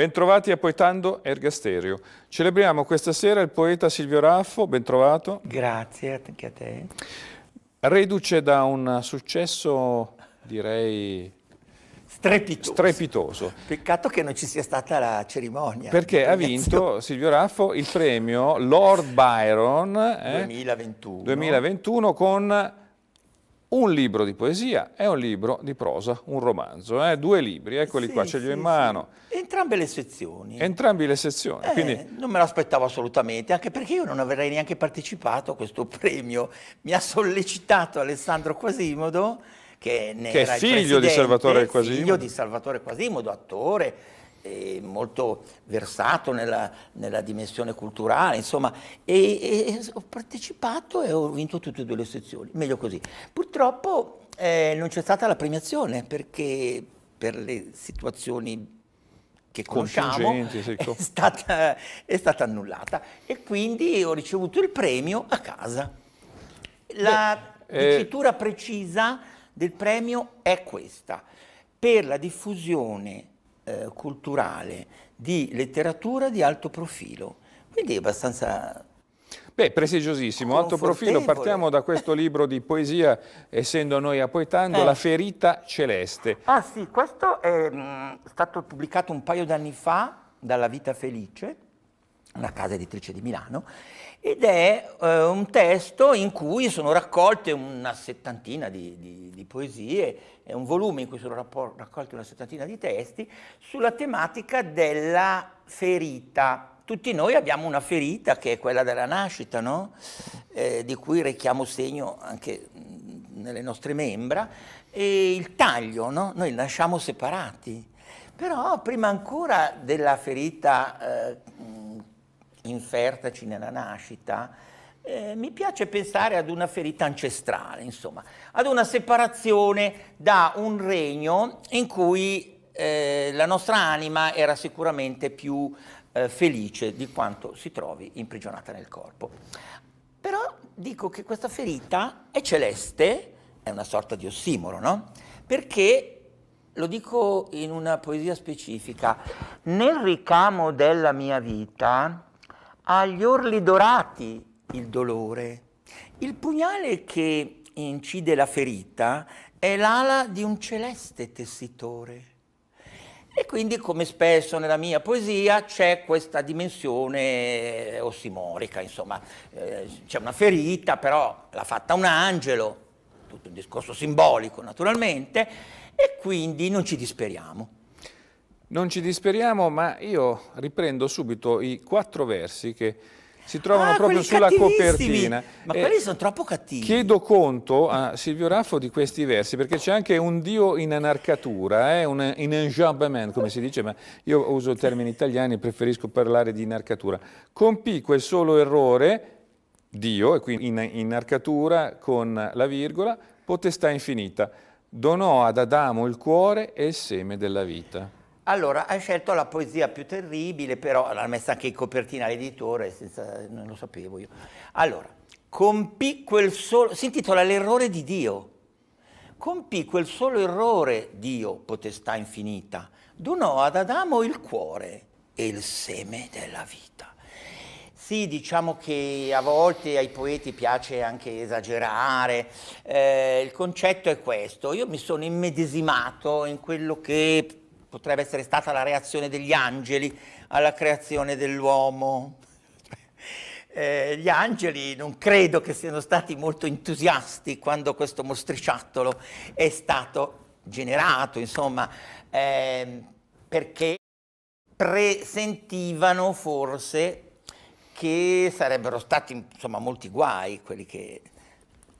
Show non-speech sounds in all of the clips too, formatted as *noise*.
Bentrovati a Poetando Ergasterio. Celebriamo questa sera il poeta Silvio Raffo, bentrovato. Grazie anche a te. Reduce da un successo, direi... Strepitoso. strepitoso. Peccato che non ci sia stata la cerimonia. Perché ha vinto Silvio Raffo il premio Lord Byron eh, 2021. 2021 con un libro di poesia e un libro di prosa, un romanzo, eh? due libri, eccoli sì, qua, ce li ho sì, in mano. Sì. Entrambe le sezioni. Entrambe le sezioni. Eh, quindi... Non me l'aspettavo assolutamente, anche perché io non avrei neanche partecipato a questo premio. Mi ha sollecitato Alessandro Quasimodo, che, che è figlio di Salvatore Quasimodo. Figlio di Salvatore Quasimodo, attore, eh, molto versato nella, nella, dimensione culturale, insomma, e, e, ho partecipato e ho vinto tutte e due le sezioni, meglio così. Purtroppo eh, non c'è stata la premiazione perché per le situazioni che conosciamo *laughs* è stata, è stata annullata e quindi ho ricevuto il premio a casa. La Beh, eh, dicitura eh... precisa del premio è questa, per la diffusione eh, culturale, di letteratura di alto profilo. Quindi è abbastanza Beh, prestigiosissimo, alto profilo. Partiamo da questo libro di poesia, essendo noi a Poetando, eh. La ferita celeste. Ah sì, questo è mh, mm, stato pubblicato un paio d'anni fa dalla Vita Felice, una casa editrice di Milano, ed è eh, un testo in cui sono raccolte una settantina di, di, di, poesie, è un volume in cui sono raccolte una settantina di testi sulla tematica della ferita. Tutti noi abbiamo una ferita che è quella della nascita, no? eh, di cui rechiamo segno anche mm, nelle nostre membra, e il taglio, no? noi nasciamo separati, però prima ancora della ferita eh, infertaci nella nascita, eh, mi piace pensare ad una ferita ancestrale, insomma, ad una separazione da un regno in cui eh, la nostra anima era sicuramente più eh, felice di quanto si trovi imprigionata nel corpo. Però dico che questa ferita è celeste, è una sorta di ossimoro, no? Perché lo dico in una poesia specifica, nel ricamo della mia vita agli orli dorati il dolore. Il pugnale che incide la ferita è l'ala di un celeste tessitore. E quindi, come spesso nella mia poesia, c'è questa dimensione eh, ossimorica, insomma, eh, c'è una ferita, però l'ha fatta un angelo, tutto un discorso simbolico naturalmente, e quindi non ci disperiamo. Non ci disperiamo, ma io riprendo subito i quattro versi che si trovano ah, proprio sulla copertina. Ma eh, quelli sono troppo cattivi. Chiedo conto a Silvio Raffo di questi versi, perché c'è anche un dio in anarcatura, eh, un in enjambement, come si dice, ma io uso termini italiani e preferisco parlare di inarcatura. Compì quel solo errore, Dio, e quindi in, in arcatura con la virgola, potestà infinita. Donò ad Adamo il cuore e il seme della vita. Allora, ha scelto la poesia più terribile, però l'ha messa anche in copertina all'editore, non lo sapevo io. Allora, compì quel solo... si intitola L'errore di Dio. Compì quel solo errore, Dio, potestà infinita, donò ad Adamo il cuore e il seme della vita. Sì, diciamo che a volte ai poeti piace anche esagerare, eh, il concetto è questo, io mi sono immedesimato in quello che potrebbe essere stata la reazione degli angeli alla creazione dell'uomo. *laughs* Eh, gli angeli non credo che siano stati molto entusiasti quando questo mostriciattolo è stato generato, insomma, eh, perché presentivano forse che sarebbero stati insomma, molti guai quelli che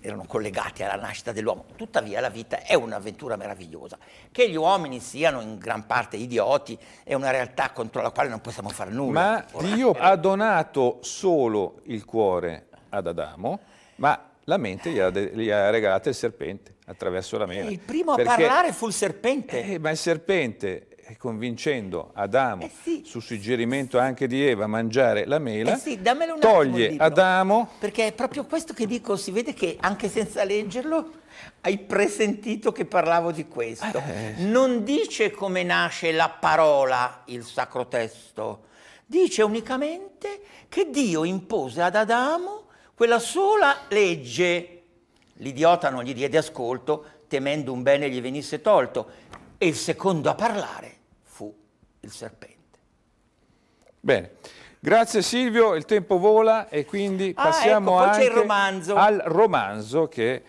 erano collegati alla nascita dell'uomo. Tuttavia la vita è un'avventura meravigliosa. Che gli uomini siano in gran parte idioti è una realtà contro la quale non possiamo fare nulla. Ma Dio eh, ha donato solo il cuore ad Adamo, ma la mente gli ha, gli ha regalato il serpente attraverso la mente. Il primo a Perché, parlare fu il serpente. Eh, ma il serpente e convincendo Adamo, eh sì. su suggerimento anche di Eva, a mangiare la mela, eh sì, toglie Adamo... Perché è proprio questo che dico, si vede che anche senza leggerlo hai presentito che parlavo di questo. Eh. eh non dice come nasce la parola, il sacro testo, dice unicamente che Dio impose ad Adamo quella sola legge. L'idiota non gli diede ascolto, temendo un bene gli venisse tolto, e il secondo a parlare il serpente. Bene, grazie Silvio, il tempo vola e quindi ah, passiamo ecco, anche romanzo. al romanzo che...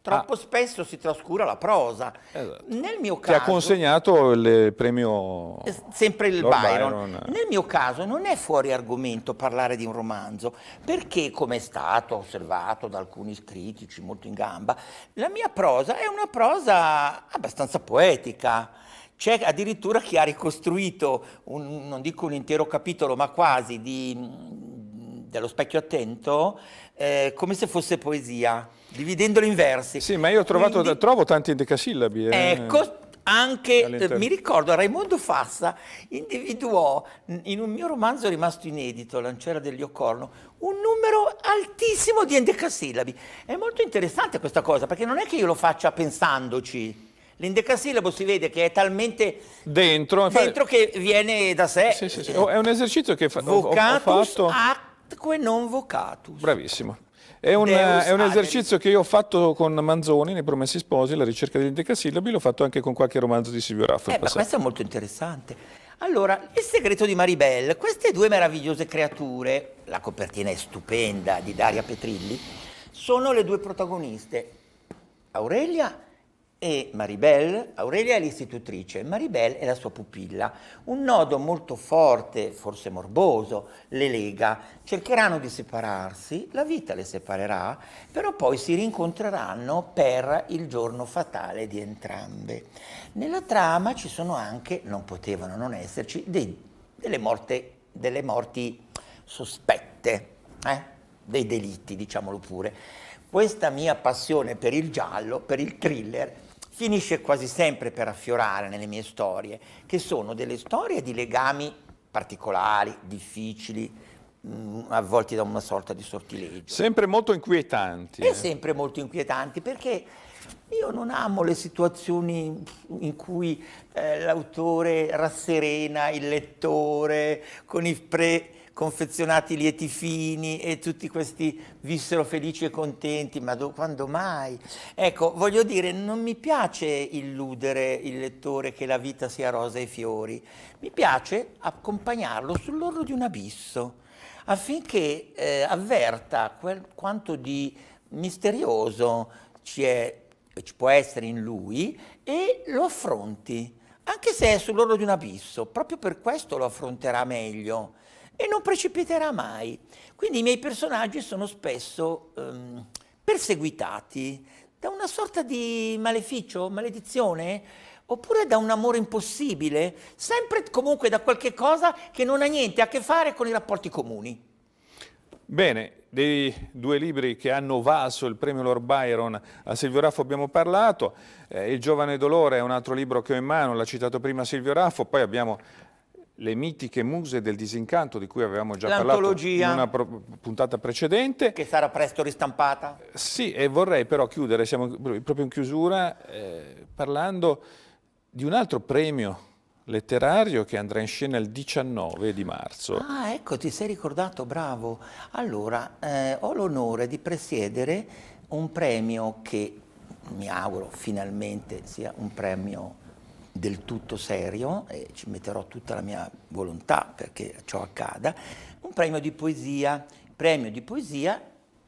Troppo ah. spesso si trascura la prosa. Esatto. Nel mio caso... Che ha consegnato il premio... Eh, sempre il Byron. Byron. Nel mio caso non è fuori argomento parlare di un romanzo, perché come è stato osservato da alcuni critici molto in gamba, la mia prosa è una prosa abbastanza poetica c'è addirittura chi ha ricostruito, un, non dico un intero capitolo, ma quasi di, dello specchio attento, eh, come se fosse poesia, dividendolo in versi. Sì, ma io ho trovato, Quindi, trovo tanti endecasillabi. Eh, ecco, anche, eh, mi ricordo, Raimondo Fassa individuò in un mio romanzo rimasto inedito, Lanciera del dell'Iocorno, un numero altissimo di endecasillabi. È molto interessante questa cosa, perché non è che io lo faccia pensandoci, L'indecasillabo si vede che è talmente dentro, dentro che viene da sé. Sì, sì, sì. È un esercizio che fa, vocatus ho, ho fatto... atque non vocatus. Bravissimo. È un, è un, esercizio che io ho fatto con Manzoni nei Promessi Sposi, la ricerca degli indecasillabi, l'ho fatto anche con qualche romanzo di Silvio Raffa. Eh, questo è molto interessante. Allora, il segreto di Maribel, queste due meravigliose creature, la copertina è stupenda di Daria Petrilli, sono le due protagoniste, Aurelia e Maribel, Aurelia è l'istitutrice, Maribel è la sua pupilla. Un nodo molto forte, forse morboso, le lega. Cercheranno di separarsi, la vita le separerà, però poi si rincontreranno per il giorno fatale di entrambe. Nella trama ci sono anche, non potevano non esserci, dei, delle, morte, delle, morti sospette, eh? dei delitti, diciamolo pure. Questa mia passione per il giallo, per il thriller, finisce quasi sempre per affiorare nelle mie storie, che sono delle storie di legami particolari, difficili, mh, mm, avvolti da una sorta di sortilegio. Sempre molto inquietanti. E eh. sempre molto inquietanti perché io non amo le situazioni in cui eh, l'autore rasserena il lettore con i pre confezionati lieti fini e tutti questi vissero felici e contenti, ma quando mai? Ecco, voglio dire, non mi piace illudere il lettore che la vita sia rosa e fiori, mi piace accompagnarlo sull'orlo di un abisso, affinché eh, avverta quel, quanto di misterioso ci, è, ci può essere in lui e lo affronti, anche se è sull'orlo di un abisso, proprio per questo lo affronterà meglio e non precipiterà mai. Quindi i miei personaggi sono spesso ehm, perseguitati da una sorta di maleficio, maledizione, oppure da un amore impossibile, sempre comunque da qualche cosa che non ha niente a che fare con i rapporti comuni. Bene, dei due libri che hanno valso il premio Lord Byron a Silvio Raffo abbiamo parlato, eh, Il giovane dolore è un altro libro che ho in mano, l'ha citato prima Silvio Raffo, poi abbiamo le mitiche muse del disincanto di cui avevamo già parlato in una puntata precedente. Che sarà presto ristampata? Sì, e vorrei però chiudere, siamo proprio in chiusura, eh, parlando di un altro premio letterario che andrà in scena il 19 di marzo. Ah, ecco, ti sei ricordato, bravo. Allora, eh, ho l'onore di presiedere un premio che mi auguro finalmente sia un premio del tutto serio e ci metterò tutta la mia volontà perché ciò accada, un premio di poesia, premio di poesia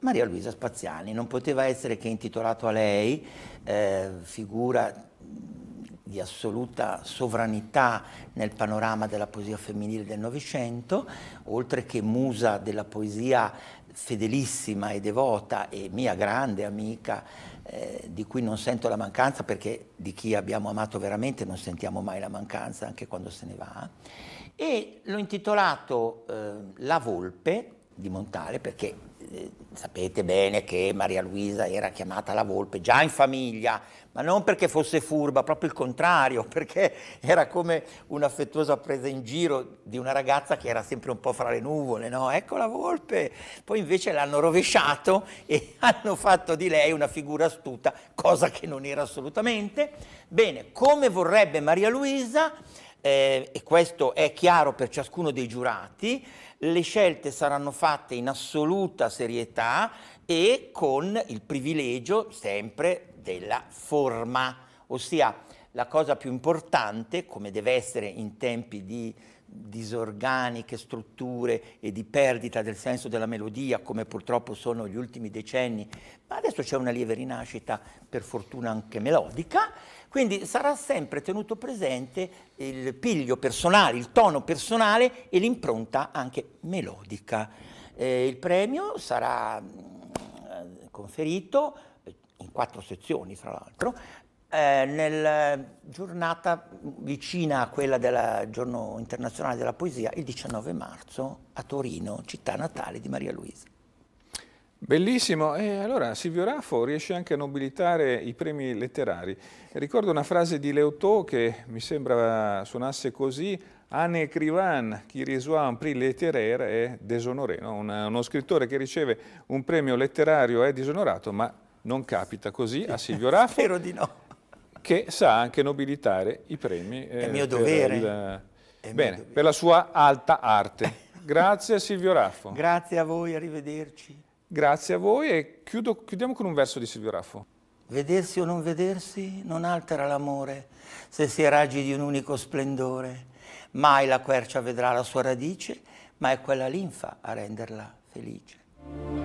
Maria Luisa Spaziani, non poteva essere che intitolato a lei, eh, figura di assoluta sovranità nel panorama della poesia femminile del Novecento, oltre che musa della poesia fedelissima e devota e mia grande amica, eh, di cui non sento la mancanza perché di chi abbiamo amato veramente non sentiamo mai la mancanza, anche quando se ne va. E l'ho intitolato eh, La Volpe, di Montale perché eh, sapete bene che Maria Luisa era chiamata la volpe già in famiglia, ma non perché fosse furba, proprio il contrario, *laughs* perché era come un'affettuosa presa in giro di una ragazza che era sempre un po' fra le nuvole, no? Ecco la volpe! Poi invece l'hanno rovesciato e *laughs* hanno fatto di lei una figura astuta, cosa che non era assolutamente. Bene, come vorrebbe Maria Luisa eh, e questo è chiaro per ciascuno dei giurati, le scelte saranno fatte in assoluta serietà e con il privilegio sempre della forma, ossia la cosa più importante, come deve essere in tempi di disorganiche strutture e di perdita del senso della melodia, come purtroppo sono gli ultimi decenni, ma adesso c'è una lieve rinascita, per fortuna anche melodica, quindi sarà sempre tenuto presente il piglio personale, il tono personale e l'impronta anche melodica. Eh, il premio sarà eh, conferito eh, in quattro sezioni, fra l'altro, eh, nella eh, giornata vicina a quella del Giorno Internazionale della Poesia, il 19 marzo a Torino, città natale di Maria Luisa. Bellissimo, e allora Silvio Raffo riesce anche a nobilitare i premi letterari. Ricordo una frase di Leotò che mi sembra suonasse così, Anne écrivain qui reçoit un prix littéraire è déshonoré, no? Una, uno scrittore che riceve un premio letterario è disonorato, ma non capita così a Silvio *laughs* Raffo. Spero di no. Che sa anche nobilitare i premi. Eh, è mio dovere. Il, è bene, mio dovere. per la sua alta arte. *laughs* Grazie Silvio Raffo. Grazie a voi, arrivederci. Grazie a voi e chiudo, chiudiamo con un verso di Silvio Raffo. Vedersi o non vedersi non altera l'amore se si è raggi di un unico splendore. Mai la quercia vedrà la sua radice, ma è quella linfa a renderla felice.